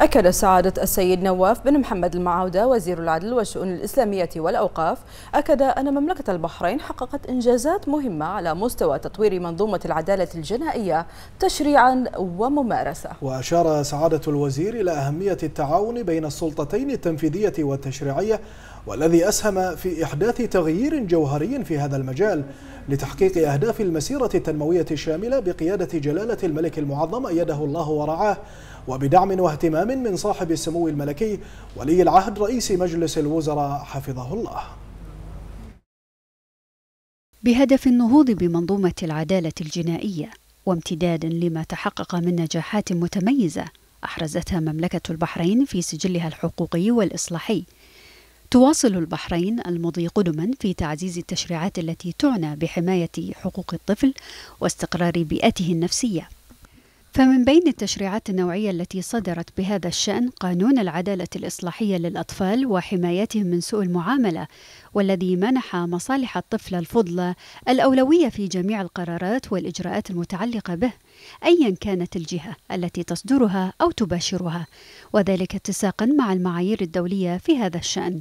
أكد سعادة السيد نواف بن محمد المعاودة وزير العدل والشؤون الإسلامية والأوقاف أكد أن مملكة البحرين حققت إنجازات مهمة على مستوى تطوير منظومة العدالة الجنائية تشريعا وممارسة وأشار سعادة الوزير إلى أهمية التعاون بين السلطتين التنفيذية والتشريعية والذي أسهم في إحداث تغيير جوهري في هذا المجال لتحقيق أهداف المسيرة التنموية الشاملة بقيادة جلالة الملك المعظم أيده الله ورعاه وبدعم واهتمام من صاحب السمو الملكي ولي العهد رئيس مجلس الوزراء حفظه الله بهدف النهوض بمنظومة العدالة الجنائية وامتدادا لما تحقق من نجاحات متميزة أحرزتها مملكة البحرين في سجلها الحقوقي والإصلاحي تواصل البحرين المضي قدما في تعزيز التشريعات التي تعنى بحماية حقوق الطفل واستقرار بيئته النفسية. فمن بين التشريعات النوعية التي صدرت بهذا الشأن قانون العدالة الإصلاحية للأطفال وحمايتهم من سوء المعاملة، والذي منح مصالح الطفل الفضلى الأولوية في جميع القرارات والإجراءات المتعلقة به، أيا كانت الجهة التي تصدرها أو تباشرها، وذلك اتساقا مع المعايير الدولية في هذا الشأن.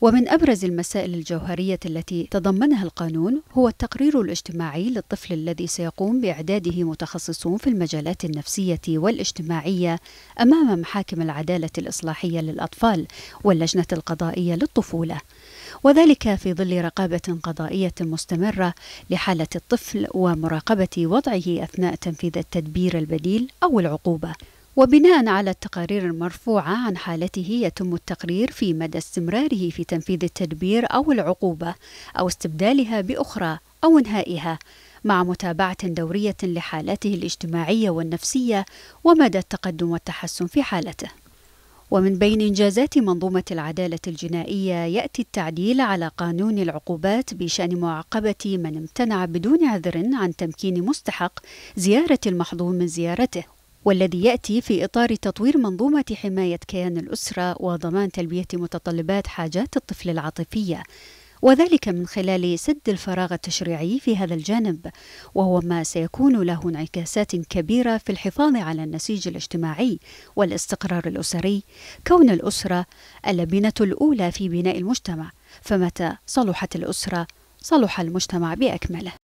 ومن أبرز المسائل الجوهرية التي تضمنها القانون هو التقرير الاجتماعي للطفل الذي سيقوم بإعداده متخصصون في المجالات النفسية والاجتماعية أمام محاكم العدالة الإصلاحية للأطفال واللجنة القضائية للطفولة، وذلك في ظل رقابة قضائية مستمرة لحالة الطفل ومراقبة وضعه أثناء تنفيذ التدبير البديل أو العقوبة. وبناء على التقارير المرفوعة عن حالته يتم التقرير في مدى استمراره في تنفيذ التدبير أو العقوبة أو استبدالها بأخرى أو انهائها مع متابعة دورية لحالته الاجتماعية والنفسية ومدى التقدم والتحسن في حالته. ومن بين إنجازات منظومة العدالة الجنائية يأتي التعديل على قانون العقوبات بشأن معاقبة من امتنع بدون عذر عن تمكين مستحق زيارة المحظوظ من زيارته والذي يأتي في إطار تطوير منظومة حماية كيان الأسرة وضمان تلبية متطلبات حاجات الطفل العاطفية وذلك من خلال سد الفراغ التشريعي في هذا الجانب وهو ما سيكون له انعكاسات كبيره في الحفاظ على النسيج الاجتماعي والاستقرار الاسري كون الاسره اللبنه الاولى في بناء المجتمع فمتى صلحت الاسره صلح المجتمع باكمله